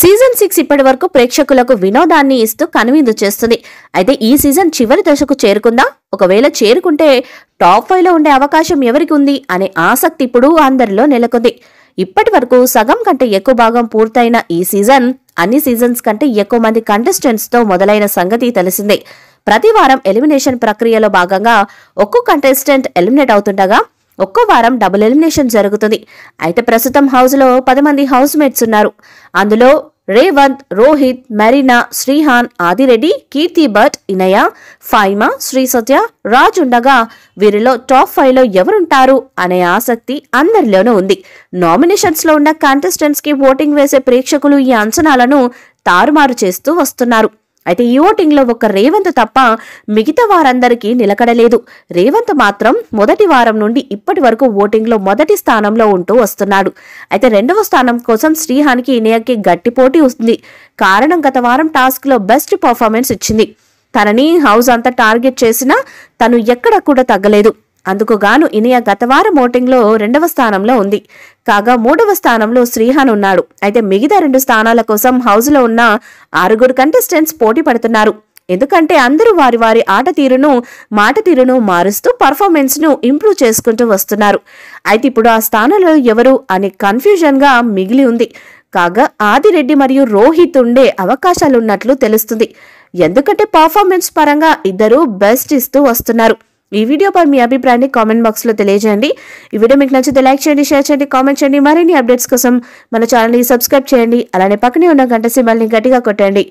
season six ఇప్పటి వరకు ప్రేక్షకులకు వినోదాన్ని ఇస్తూ కనువిందు చేస్తుంది అయితే ఈ సీజన్ చివరి దశకు చేరుకుందా ఒకవేళ చేరుకుంటే టాప్ ఫైవ్లో ఉండే అవకాశం ఎవరికి ఉంది అనే ఆసక్తి ఇప్పుడు అందరిలో నెలకొంది ఇప్పటి వరకు సగం కంటే ఎక్కువ భాగం పూర్తయిన ఈ సీజన్ అన్ని సీజన్స్ కంటే ఎక్కువ మంది కంటెస్టెంట్స్తో మొదలైన సంగతి తెలిసిందే ప్రతి వారం ఎలిమినేషన్ ప్రక్రియలో భాగంగా ఒక్కో కంటెస్టెంట్ ఎలిమినేట్ అవుతుండగా ఒక్కో వారం డబుల్ ఎలిమినేషన్ జరుగుతుంది అయితే ప్రస్తుతం హౌస్లో పది మంది హౌస్ మేట్స్ ఉన్నారు అందులో రేవంత్ రోహిత్ మెరీనా శ్రీహాన్ ఆదిరెడ్డి కీర్తి భట్ ఇనయ ఫైమా శ్రీ సత్య రాజ్ ఉండగా వీరిలో టాప్ ఫైవ్ లో ఎవరుంటారు అనే ఆసక్తి అందరిలోనూ ఉంది నామినేషన్స్ లో ఉన్న కంటెస్టెంట్స్ కి ఓటింగ్ వేసే ప్రేక్షకులు ఈ అంచనాలను తారుమారు చేస్తూ వస్తున్నారు అయితే ఈ ఓటింగ్లో ఒక్క రేవంత్ తప్ప మిగతా వారందరికీ నిలకడలేదు రేవంత్ మాత్రం మొదటి వారం నుండి ఇప్పటి వరకు ఓటింగ్లో మొదటి స్థానంలో ఉంటూ వస్తున్నాడు అయితే రెండవ స్థానం కోసం శ్రీహానికి ఇనియాకి గట్టి పోటీ వస్తుంది కారణం గత వారం టాస్క్లో బెస్ట్ పర్ఫార్మెన్స్ ఇచ్చింది తనని హౌస్ అంతా టార్గెట్ చేసినా తను ఎక్కడ కూడా తగ్గలేదు అందుకు గాను ఇనియా గత వారం ఓటింగ్లో రెండవ స్థానంలో ఉంది కాగా మూడవ స్థానంలో శ్రీహాన్ ఉన్నాడు అయితే మిగతా రెండు స్థానాల కోసం హౌస్లో ఉన్న ఆరుగురు కంటెస్టెంట్స్ పోటీ పడుతున్నారు ఎందుకంటే అందరూ వారి వారి ఆట తీరును మాట తీరును మారుస్తూ పర్ఫార్మెన్స్ను ఇంప్రూవ్ చేసుకుంటూ వస్తున్నారు అయితే ఇప్పుడు ఆ స్థానంలో ఎవరు అనే కన్ఫ్యూజన్గా మిగిలి ఉంది కాగా ఆదిరెడ్డి మరియు రోహిత్ ఉండే అవకాశాలున్నట్లు తెలుస్తుంది ఎందుకంటే పర్ఫార్మెన్స్ పరంగా ఇద్దరూ బెస్ట్ ఇస్తూ వస్తున్నారు ఈ వీడియోపై మీ అభిప్రాయాన్ని కామెంట్ బాక్స్లో తెలియజేయండి ఈ వీడియో మీకు నచ్చితే లైక్ చేయండి షేర్ చేయండి కామెంట్ చేయండి మరిన్ని అప్డేట్స్ కోసం మన ఛానల్ని సబ్స్క్రైబ్ చేయండి అలానే పక్కనే ఉన్న గంట సింబల్ని గట్టిగా కొట్టండి